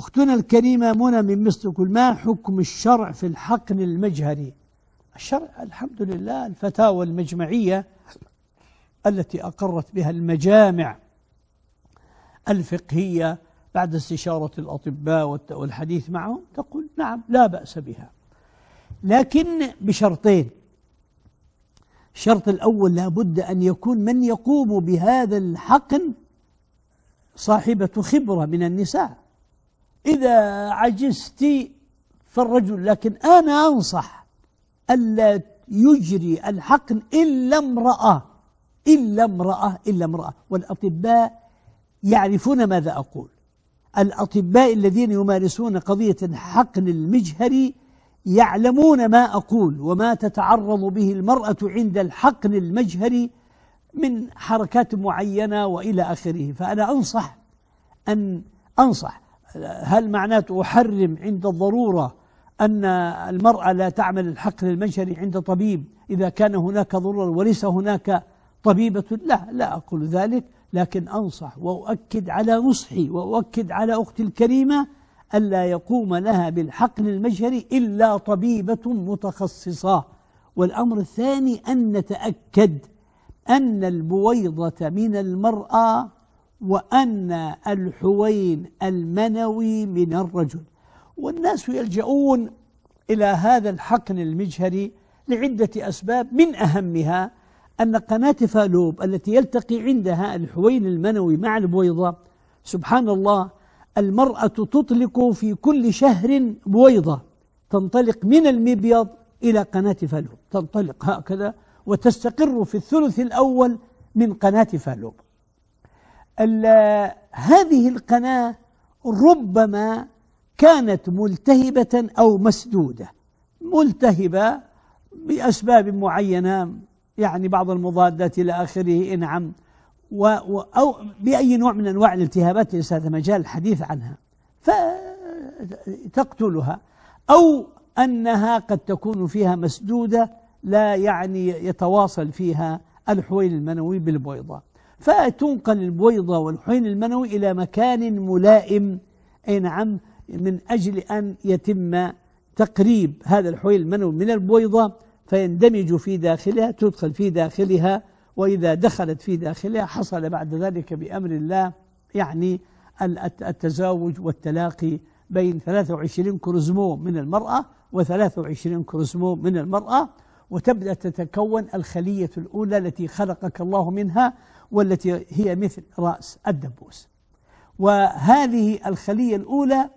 أختنا الكريمة منى من مصر كل ما حكم الشرع في الحقن المجهري الشرع الحمد لله الفتاوى المجمعية التي أقرت بها المجامع الفقهية بعد استشارة الأطباء والحديث معهم تقول نعم لا بأس بها لكن بشرطين الشرط الأول لابد أن يكون من يقوم بهذا الحقن صاحبة خبرة من النساء إذا عجزت فالرجل لكن أنا أنصح ألا يجري الحقن إلا امرأة إلا امرأة إلا امرأة والأطباء يعرفون ماذا أقول الأطباء الذين يمارسون قضية حقن المجهري يعلمون ما أقول وما تتعرض به المرأة عند الحقن المجهري من حركات معينة وإلى آخره فأنا أنصح أن أنصح هل معناته أحرم عند الضرورة أن المرأة لا تعمل الحقل المنشري عند طبيب إذا كان هناك ضرورة وليس هناك طبيبة لا لا أقول ذلك لكن أنصح وأؤكد على نصحي وأؤكد على أختي الكريمة ألا يقوم لها بالحقل المجهري إلا طبيبة متخصصة والأمر الثاني أن نتأكد أن البويضة من المرأة وأن الحوين المنوي من الرجل والناس يلجؤون إلى هذا الحقن المجهري لعدة أسباب من أهمها أن قناة فالوب التي يلتقي عندها الحوين المنوي مع البويضة سبحان الله المرأة تطلق في كل شهر بويضة تنطلق من المبيض إلى قناة فالوب تنطلق هكذا وتستقر في الثلث الأول من قناة فالوب هذه القناة ربما كانت ملتهبة أو مسدودة ملتهبة بأسباب معينة يعني بعض المضادات إلى آخره إنعم و أو بأي نوع من أنواع الالتهابات ليس هذا مجال الحديث عنها فتقتلها أو أنها قد تكون فيها مسدودة لا يعني يتواصل فيها الحويل المنوي بالبويضة فتنقل البويضة والحين المنوي إلى مكان ملائم أي نعم من أجل أن يتم تقريب هذا الحويل المنوي من البويضة فيندمج في داخلها تدخل في داخلها وإذا دخلت في داخلها حصل بعد ذلك بأمر الله يعني التزاوج والتلاقي بين 23 كروزمو من المرأة و23 كروزمو من المرأة وتبدأ تتكون الخلية الأولى التي خلقك الله منها والتي هي مثل رأس الدبوس وهذه الخلية الأولى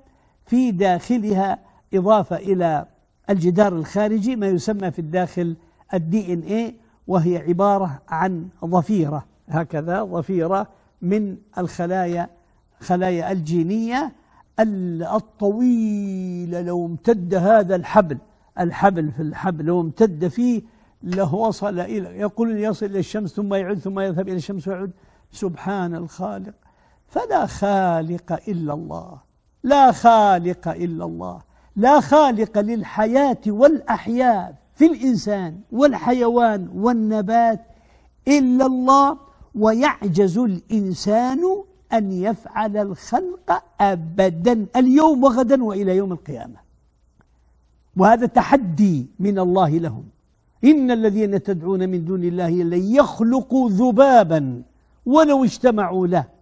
في داخلها إضافة إلى الجدار الخارجي ما يسمى في الداخل الدي إن اي وهي عبارة عن ظفيرة هكذا ظفيرة من الخلايا خلايا الجينية الطويلة لو امتد هذا الحبل الحبل في الحبل لو امتد فيه وصل إلى يقول يصل إلى الشمس ثم يعود ثم يذهب إلى الشمس ويعود سبحان الخالق فلا خالق إلا الله لا خالق إلا الله لا خالق للحياة والأحياء في الإنسان والحيوان والنبات إلا الله ويعجز الإنسان أن يفعل الخلق أبدا اليوم وغدا وإلى يوم القيامة وهذا تحدي من الله لهم إن الذين تدعون من دون الله لن يخلقوا ذبابا ولو اجتمعوا له